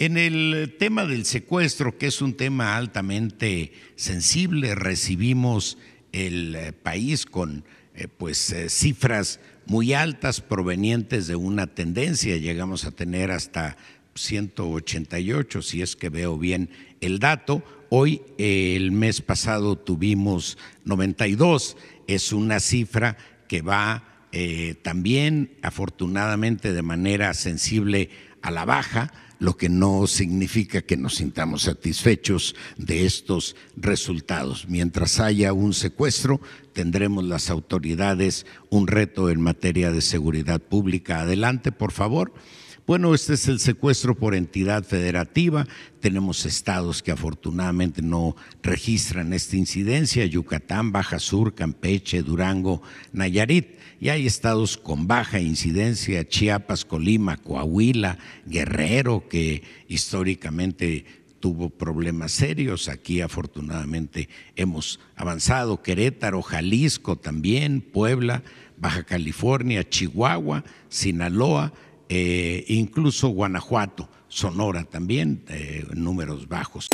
En el tema del secuestro, que es un tema altamente sensible, recibimos el eh, país con eh, pues eh, cifras muy altas provenientes de una tendencia, llegamos a tener hasta 188, si es que veo bien el dato. Hoy, el mes pasado, tuvimos 92. Es una cifra que va también, afortunadamente, de manera sensible a la baja, lo que no significa que nos sintamos satisfechos de estos resultados. Mientras haya un secuestro, tendremos las autoridades un reto en materia de seguridad pública. Adelante, por favor. Bueno, este es el secuestro por entidad federativa. Tenemos estados que afortunadamente no registran esta incidencia, Yucatán, Baja Sur, Campeche, Durango, Nayarit. Y hay estados con baja incidencia, Chiapas, Colima, Coahuila, Guerrero, que históricamente tuvo problemas serios. Aquí afortunadamente hemos avanzado. Querétaro, Jalisco también, Puebla, Baja California, Chihuahua, Sinaloa eh, incluso Guanajuato, Sonora también, eh, números bajos.